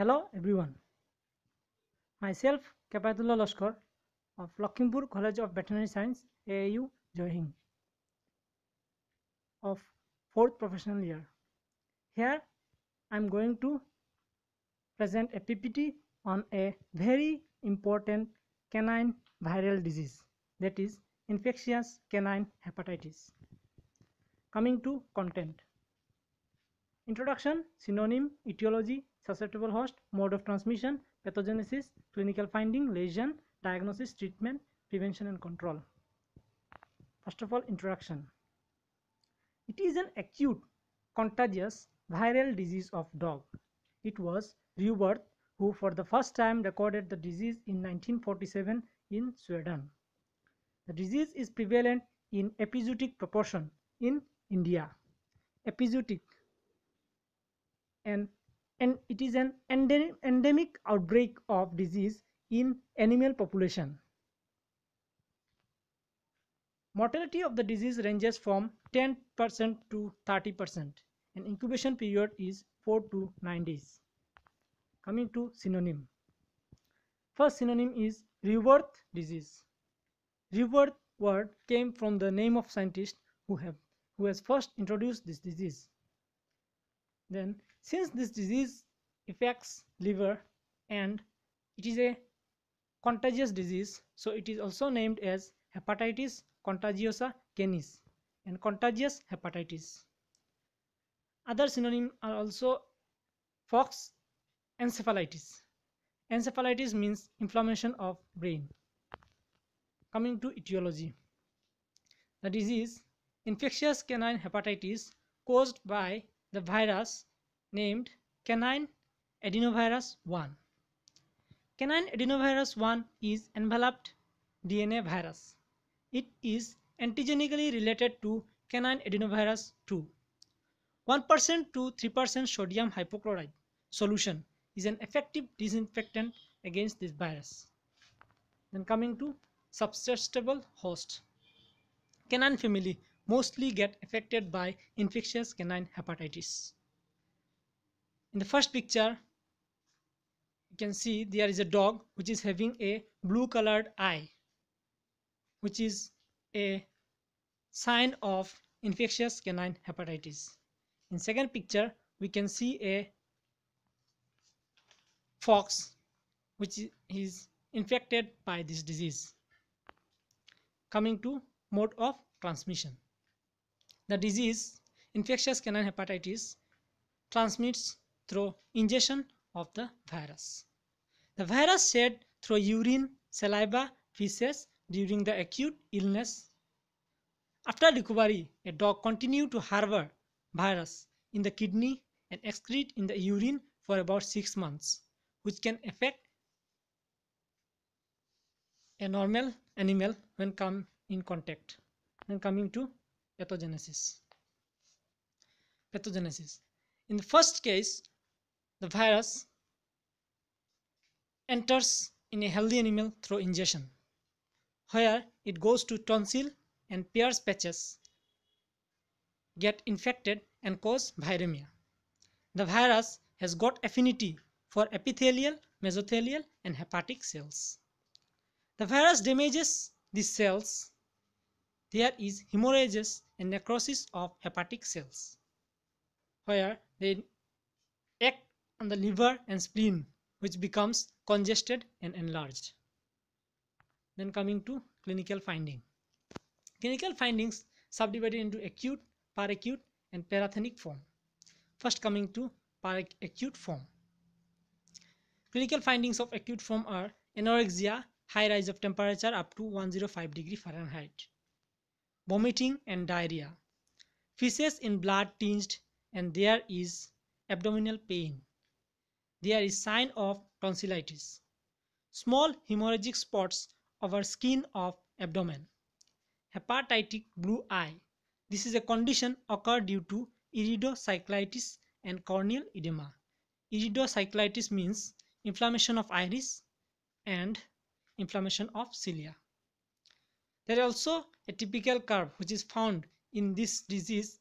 Hello' everyone myself Kefayatullah Laskar of Lakhimpur college of veterinary science A U Joysing of fourth professional year here I am going to present a P P T on a very important canine viral disease that is infectious canine hepatitis coming to content Introduction, synonym, etiology, susceptible host, mode of transmission, pathogenesis, clinical finding, lesion, diagnosis, treatment, prevention and control. First of all, introduction. It is an acute, contagious, viral disease of dog. It was Rewbirth who for the first time recorded the disease in 1947 in Sweden. The disease is prevalent in epizootic proportion in India. Epizootic and and it is an endemic outbreak of disease in animal population. Mortality of the disease ranges from 10% to 30% and incubation period is 4 to 9 days. Coming to synonym. First synonym is rebirth disease. Rebirth word came from the name of scientist who have who has first introduced this disease. Then since this disease affects liver and it is a contagious disease, so it is also named as hepatitis contagiosa canis and contagious hepatitis. Other synonym are also fox encephalitis. Encephalitis means inflammation of brain. Coming to etiology. The disease infectious canine hepatitis caused by the virus named canine adenovirus 1. Canine adenovirus 1 is enveloped DNA virus. It is antigenically related to canine adenovirus 2. 1% to 3% sodium hypochlorite solution is an effective disinfectant against this virus. Then coming to susceptible host. Canine family mostly get affected by infectious canine hepatitis in the first picture you can see there is a dog which is having a blue colored eye which is a sign of infectious canine hepatitis in second picture we can see a fox which is infected by this disease coming to mode of transmission the disease infectious canine hepatitis transmits through ingestion of the virus. The virus shed through urine, saliva, feces during the acute illness. After recovery, a dog continued to harbor virus in the kidney and excrete in the urine for about 6 months, which can affect a normal animal when come in contact when coming to pathogenesis pathogenesis in the first case the virus enters in a healthy animal through ingestion, where it goes to tonsil and pierce patches, get infected and cause viremia. The virus has got affinity for epithelial, mesothelial and hepatic cells. The virus damages these cells. There is hemorrhages and necrosis of hepatic cells, where they on the liver and spleen which becomes congested and enlarged. Then coming to clinical finding. Clinical findings subdivided into acute, paracute and parathenic form. First coming to acute form. Clinical findings of acute form are anorexia, high rise of temperature up to 105 degree Fahrenheit, vomiting and diarrhea, feces in blood tinged and there is abdominal pain there is sign of tonsillitis. Small hemorrhagic spots over skin of abdomen. Hepatitic blue eye. This is a condition occur due to iridocyclitis and corneal edema. Iridocyclitis means inflammation of iris and inflammation of cilia. There is also a typical curve which is found in this disease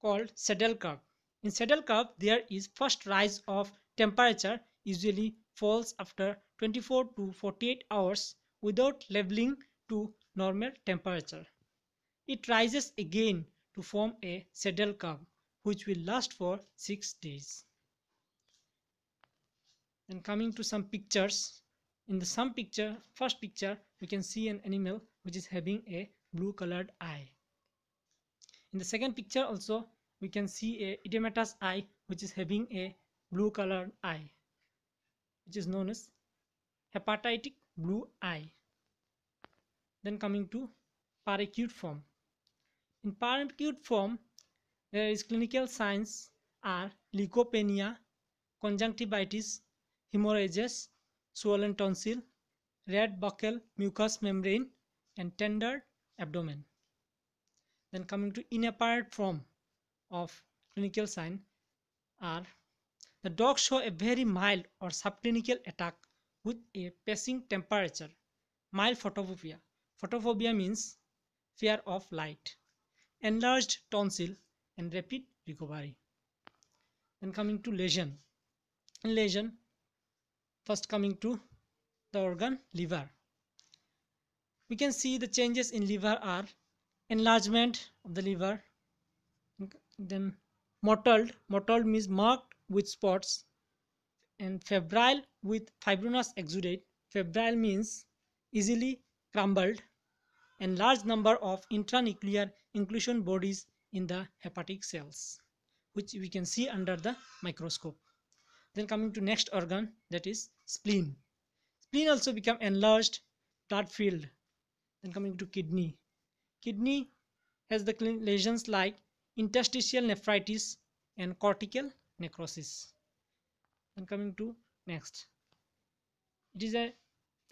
called saddle curve. In saddle curve, there is first rise of Temperature usually falls after 24 to 48 hours without leveling to normal temperature. It rises again to form a saddle curve which will last for 6 days. Then coming to some pictures. In the some picture, first picture, we can see an animal which is having a blue colored eye. In the second picture also, we can see a edematous eye which is having a blue colored eye which is known as hepatitic blue eye then coming to paracute form in paracute form there is clinical signs are leukopenia conjunctivitis hemorrhages swollen tonsil red buccal mucous membrane and tender abdomen then coming to inapparent form of clinical sign are the dogs show a very mild or subclinical attack with a passing temperature. Mild photophobia. Photophobia means fear of light. Enlarged tonsil and rapid recovery. Then coming to lesion. In lesion, first coming to the organ liver. We can see the changes in liver are enlargement of the liver, then mottled. Mottled means marked with spots and febrile with fibrinous exudate febrile means easily crumbled and large number of intranuclear inclusion bodies in the hepatic cells which we can see under the microscope then coming to next organ that is spleen spleen also become enlarged blood filled then coming to kidney kidney has the lesions like interstitial nephritis and cortical necrosis and coming to next it is a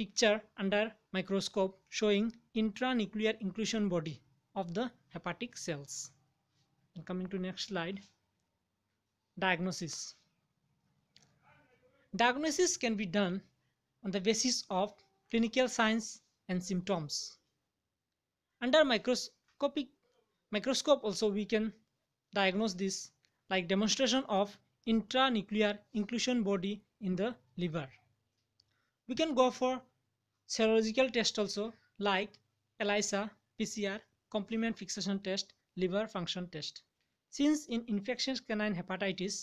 picture under microscope showing intranuclear inclusion body of the hepatic cells and coming to next slide diagnosis diagnosis can be done on the basis of clinical signs and symptoms under microscopic microscope also we can diagnose this like demonstration of intranuclear inclusion body in the liver. We can go for serological test also like ELISA, PCR, complement fixation test, liver function test. Since in infectious canine hepatitis,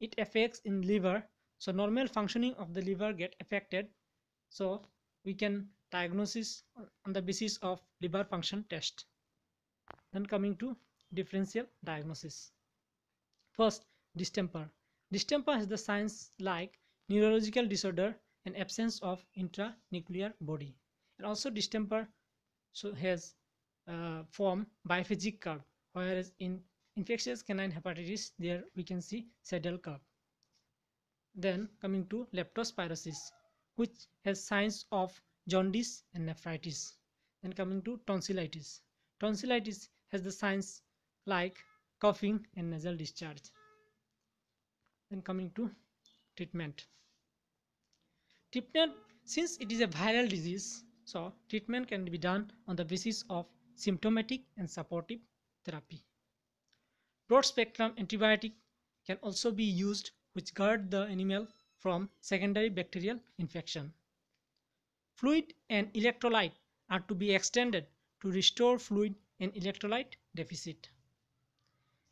it affects in liver, so normal functioning of the liver get affected. So we can diagnosis on the basis of liver function test. Then coming to differential diagnosis. First, distemper. Distemper is the signs like neurological disorder and absence of intranuclear body. And also distemper so has uh, form biphasic curve, whereas in infectious canine hepatitis there we can see saddle curve. Then coming to leptospirosis, which has signs of jaundice and nephritis. Then coming to tonsillitis. Tonsillitis has the signs like coughing and nasal discharge then coming to treatment treatment since it is a viral disease so treatment can be done on the basis of symptomatic and supportive therapy broad spectrum antibiotic can also be used which guard the animal from secondary bacterial infection fluid and electrolyte are to be extended to restore fluid and electrolyte deficit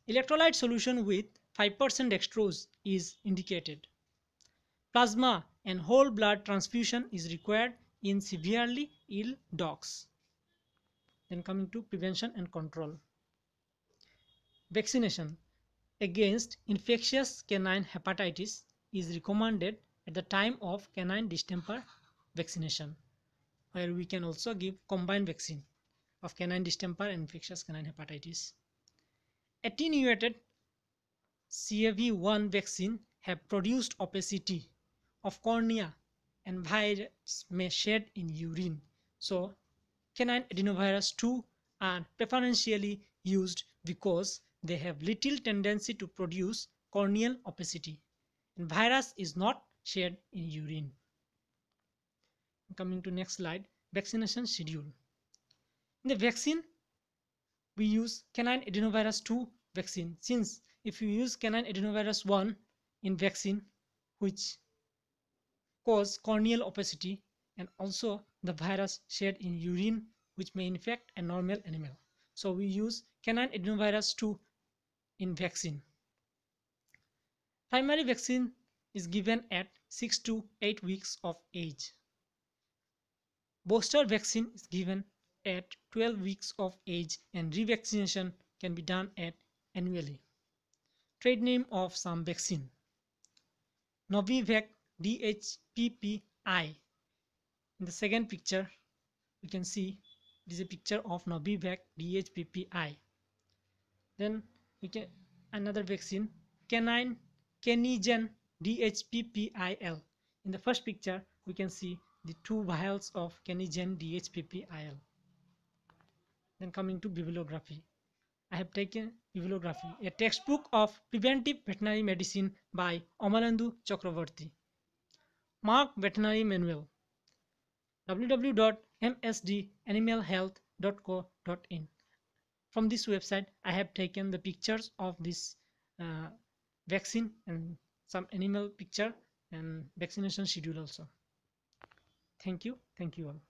Electrolyte solution with 5% dextrose is indicated. Plasma and whole blood transfusion is required in severely ill dogs. Then coming to prevention and control. Vaccination against infectious canine hepatitis is recommended at the time of canine distemper vaccination where we can also give combined vaccine of canine distemper and infectious canine hepatitis attenuated CAV1 vaccine have produced opacity of cornea and virus may shed in urine. So canine adenovirus 2 are preferentially used because they have little tendency to produce corneal opacity and virus is not shed in urine. Coming to next slide vaccination schedule. In the vaccine we use canine adenovirus 2 vaccine since if you use canine adenovirus 1 in vaccine which cause corneal opacity and also the virus shed in urine which may infect a normal animal so we use canine adenovirus 2 in vaccine primary vaccine is given at 6 to 8 weeks of age booster vaccine is given at 12 weeks of age and revaccination can be done at annually. Trade name of some vaccine. Novivac DHPPI. In the second picture, we can see it is a picture of Novivac DHPPI. Then we can another vaccine canine Canigen DHPPIL. In the first picture, we can see the two vials of Canigen DHPPIL then coming to bibliography I have taken bibliography, a textbook of preventive veterinary medicine by Amalandu Chakravarti. Mark Veterinary Manual www.msdanimalhealth.co.in From this website, I have taken the pictures of this uh, vaccine and some animal picture and vaccination schedule also. Thank you. Thank you all.